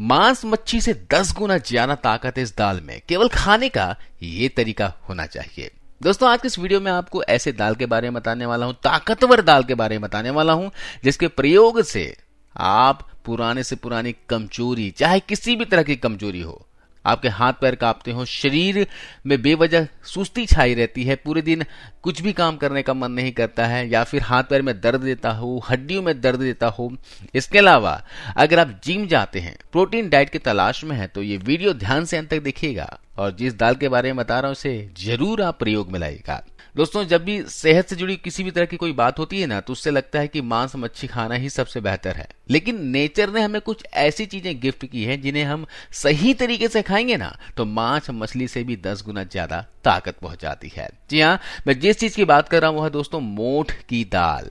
मांस मच्छी से दस गुना ज्यादा ताकत है इस दाल में केवल खाने का ये तरीका होना चाहिए दोस्तों आज के इस वीडियो में आपको ऐसे दाल के बारे में बताने वाला हूं ताकतवर दाल के बारे में बताने वाला हूं जिसके प्रयोग से आप पुराने से पुरानी कमजोरी चाहे किसी भी तरह की कमजोरी हो आपके हाथ पैर कांपते हो शरीर में बेवजह सुस्ती छाई रहती है पूरे दिन कुछ भी काम करने का मन नहीं करता है या फिर हाथ पैर में दर्द देता हो हड्डियों में दर्द देता हो इसके अलावा अगर आप जिम जाते हैं प्रोटीन डाइट की तलाश में है तो ये वीडियो ध्यान से अंत तक देखिएगा और जिस दाल के बारे में बता रहा हूं उसे जरूर आप प्रयोग में लाइएगा दोस्तों जब भी सेहत से जुड़ी किसी भी तरह की कोई बात होती है ना तो उससे लगता है कि मांस मच्छी खाना ही सबसे बेहतर है लेकिन नेचर ने हमें कुछ ऐसी चीजें गिफ्ट की हैं जिन्हें हम सही तरीके से खाएंगे ना तो मांस मछली से भी दस गुना ज्यादा ताकत पहुंचाती है जी हाँ मैं जिस चीज की बात कर रहा हूं वह दोस्तों मोठ की दाल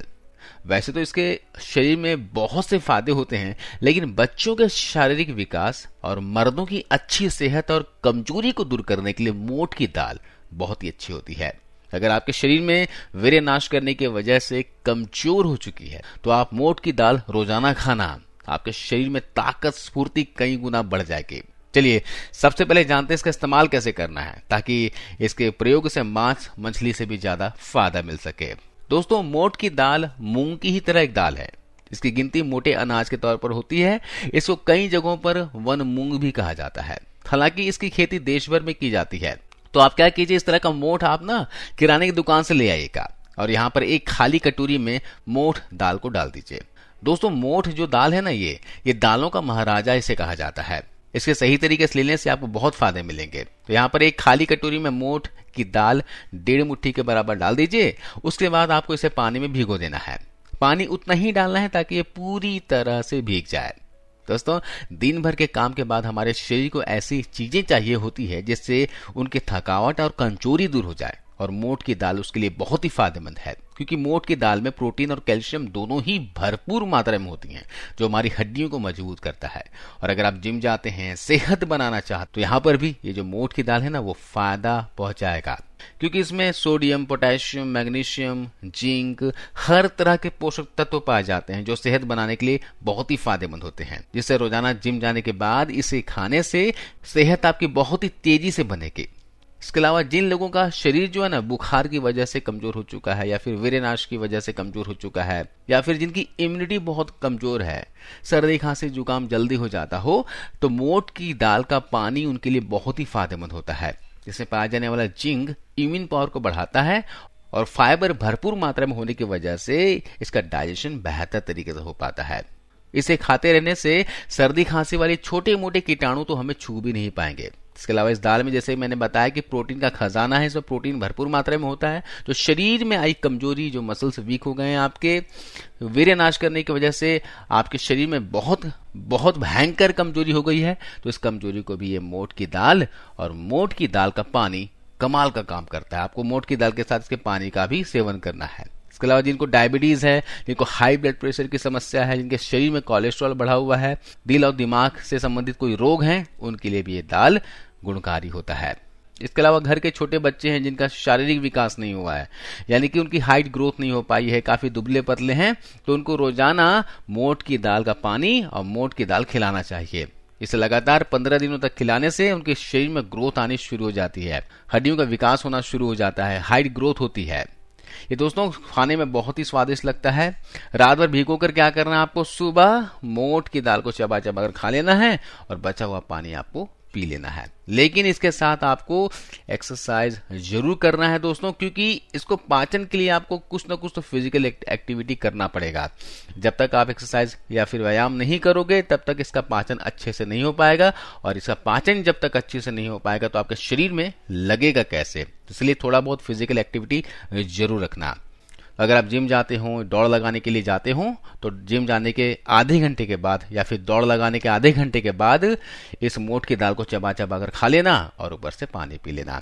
वैसे तो इसके शरीर में बहुत से फायदे होते हैं लेकिन बच्चों के शारीरिक विकास और मर्दों की अच्छी सेहत और कमजोरी को दूर करने के लिए मोट की दाल बहुत ही अच्छी होती है अगर आपके शरीर में वीर नाश करने की वजह से कमजोर हो चुकी है तो आप मोट की दाल रोजाना खाना आपके शरीर में ताकत स्फूर्ति कई गुना बढ़ जाएगी चलिए सबसे पहले जानते हैं इसका इस्तेमाल कैसे करना है ताकि इसके प्रयोग से मांस मछली से भी ज्यादा फायदा मिल सके दोस्तों मोट की दाल मूंग की ही तरह एक दाल है इसकी गिनती मोटे अनाज के तौर पर होती है इसको कई जगहों पर वन मूंग भी कहा जाता है हालांकि इसकी खेती देश भर में की जाती है तो आप क्या कीजिए इस तरह का मोठ आप ना किराने की दुकान से ले आइएगा और यहाँ पर एक खाली कटोरी में मोठ दाल को डाल दीजिए दोस्तों मोठ जो दाल है ना ये ये दालों का महाराजा इसे कहा जाता है इसके सही तरीके से लेने से आपको बहुत फायदे मिलेंगे तो यहाँ पर एक खाली कटोरी में मोठ की दाल डेढ़ मुट्ठी के बराबर डाल दीजिए उसके बाद आपको इसे पानी में भिगो देना है पानी उतना ही डालना है ताकि ये पूरी तरह से भीग जाए दोस्तों दिन भर के काम के बाद हमारे शरीर को ऐसी चीजें चाहिए होती है जिससे उनकी थकावट और कमजोरी दूर हो जाए और मोट की दाल उसके लिए बहुत ही फायदेमंद है क्योंकि मोट की दाल में प्रोटीन और कैल्शियम दोनों ही भरपूर मात्रा में होती हैं जो हमारी हड्डियों को मजबूत करता है और अगर आप जिम जाते हैं सेहत बनाना चाहते तो यहां पर भी ये जो मोट की दाल है ना वो फायदा पहुंचाएगा क्योंकि इसमें सोडियम पोटेशियम मैग्नीशियम जिंक हर तरह के पोषक तत्व पाए जाते हैं जो सेहत बनाने के लिए बहुत ही फायदेमंद होते हैं जिससे रोजाना जिम जाने के बाद इसे खाने से सेहत आपकी बहुत ही तेजी से बनेगी इसके अलावा जिन लोगों का शरीर जो है ना बुखार की वजह से कमजोर हो चुका है या फिर वीरनाश की वजह से कमजोर हो चुका है या फिर जिनकी इम्यूनिटी बहुत कमजोर है सर्दी खांसी जुकाम जल्दी हो जाता हो तो मोट की दाल का पानी उनके लिए बहुत ही फायदेमंद होता है जिसमें पाया जाने वाला जिंक इम्यून पावर को बढ़ाता है और फाइबर भरपूर मात्रा में होने की वजह से इसका डाइजेशन बेहतर तरीके से हो पाता है इसे खाते रहने से सर्दी खांसी वाले छोटे मोटे कीटाणु तो हमें छू भी नहीं पाएंगे इसके अलावा इस दाल में जैसे मैंने बताया कि प्रोटीन का खजाना है इसमें प्रोटीन भरपूर मात्रा में होता है तो शरीर में आई कमजोरी जो मसल्स वीक हो गए हैं आपके वीर्य नाश करने की वजह से आपके शरीर में बहुत बहुत भयंकर कमजोरी हो गई है तो इस कमजोरी को भी ये मोट की दाल और मोट की दाल का पानी कमाल का काम करता है आपको मोट की दाल के साथ इसके पानी का भी सेवन करना है इसके अलावा जिनको डायबिटीज है जिनको हाई ब्लड प्रेशर की समस्या है जिनके शरीर में कोलेस्ट्रॉल बढ़ा हुआ है दिल और दिमाग से संबंधित कोई रोग है उनके लिए भी ये दाल गुणकारी होता है इसके अलावा घर के छोटे बच्चे हैं जिनका शारीरिक विकास नहीं हुआ है यानी कि उनकी हाइट ग्रोथ नहीं हो पाई है काफी दुबले पतले हैं तो उनको रोजाना मोट की दाल का पानी और मोट की दाल खिलाना चाहिए इसे लगातार पंद्रह दिनों तक खिलाने से उनके शरीर में ग्रोथ आनी शुरू हो जाती है हड्डियों का विकास होना शुरू हो जाता है हाइट ग्रोथ होती है ये दोस्तों खाने में बहुत ही स्वादिष्ट लगता है रात भर भिगो कर क्या करना है आपको सुबह मोट की दाल को चबा चबा कर खा लेना है और बचा हुआ पानी आपको पी लेना है लेकिन इसके साथ आपको एक्सरसाइज जरूर करना है दोस्तों क्योंकि इसको पाचन के लिए आपको कुछ ना कुछ तो फिजिकल एक्टिविटी करना पड़ेगा जब तक आप एक्सरसाइज या फिर व्यायाम नहीं करोगे तब तक इसका पाचन अच्छे से नहीं हो पाएगा और इसका पाचन जब तक अच्छे से नहीं हो पाएगा तो आपके शरीर में लगेगा कैसे तो इसलिए थोड़ा बहुत फिजिकल एक्टिविटी जरूर रखना अगर आप जिम जाते हो दौड़ लगाने के लिए जाते हो तो जिम जाने के आधे घंटे के बाद या फिर दौड़ लगाने के आधे घंटे के बाद इस मोट की दाल को चबा चबा कर खा लेना और ऊपर से पानी पी लेना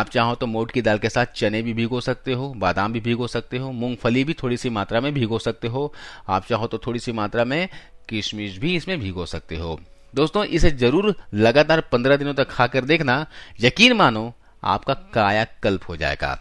आप चाहो तो मोट की दाल के साथ चने भी भिगो सकते हो बादाम भी भिगो सकते हो मूंगफली भी थोड़ी सी मात्रा में भिगो सकते हो आप चाहो तो थोड़ी सी मात्रा में किशमिश भी इसमें भिगो सकते हो दोस्तों इसे जरूर लगातार पंद्रह दिनों तक खाकर देखना यकीन मानो आपका कायाकल्प हो जाएगा